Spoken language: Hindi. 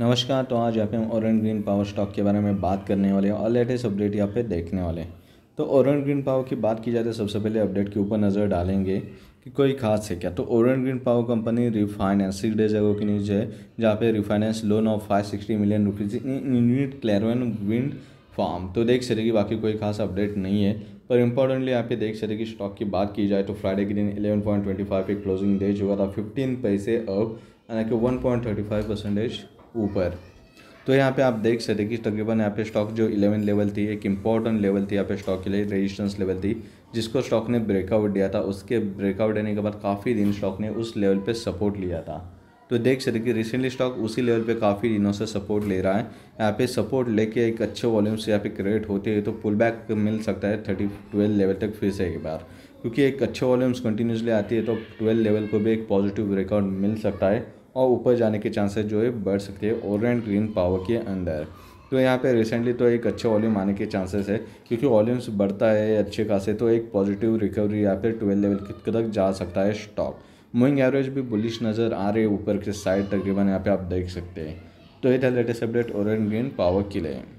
नमस्कार तो आज यहाँ पे हम और ग्रीन पावर स्टॉक के बारे में बात करने वाले हैं और लेटेस्ट अपडेट यहाँ पे देखने वाले हैं तो औरन ग्रीन पावर की बात की जाए तो सबसे पहले अपडेट के ऊपर नज़र डालेंगे कि कोई खास है क्या तो और green power company refinance six days ago की न्यूज़ है जहाँ पे refinance loan of five sixty million rupees in unit Clearone wind farm तो देख सके कि बाकी कोई खास अपडेट नहीं है पर इंपॉर्टेंटली यहाँ पे देख सके कि स्टॉक की बात की जाए तो फ्राइडे के दिन एलेवन पॉइंट ट्वेंटी फाइव पे क्लोजिंग डेज हुआ था फिफ्टीन पैसे अब यानी कि one point thirty five percentage ऊपर तो यहाँ पे आप देख सकते कि तकरीबन यहाँ पे स्टॉक जो 11 लेवल थी एक इंपॉर्टेंट लेवल थी यहाँ पे स्टॉक के लिए रेजिस्टेंस लेवल थी जिसको स्टॉक ने ब्रेकआउट दिया था उसके ब्रेकआउट देने के बाद काफ़ी दिन स्टॉक ने उस लेवल पे सपोर्ट लिया था तो देख सकते कि रिसेंटली स्टॉक उसी लेवल पे काफ़ी दिनों से सपोर्ट ले रहा है यहाँ पे सपोर्ट लेके एक अच्छे वॉल्यूम से यहाँ पे क्रिएट होते हैं तो पुल बैक मिल सकता है थर्टी ट्वेल्व लेवल तक फिर से एक बार क्योंकि एक अच्छे वॉल्यूम्स कंटिन्यूसली आती है तो ट्वेल्व लेवल को भी एक पॉजिटिव रिकॉर्ड मिल सकता है और ऊपर जाने के चांसेस जो है बढ़ सकते हैं एंड ग्रीन पावर के अंदर तो यहाँ पे रिसेंटली तो एक अच्छे वॉल्यूम आने के चांसेस है क्योंकि वॉल्यूम्स बढ़ता है अच्छे खासे तो एक पॉजिटिव रिकवरी या फिर ट्वेल्व लेवल तक जा सकता है स्टॉक मूविंग एवरेज भी बुलिश नज़र आ रही है ऊपर के साइड तकरीबन यहाँ पे आप देख सकते हैं तो ये था लेटेस्ट अपडेट और ग्रीन पावर के लिए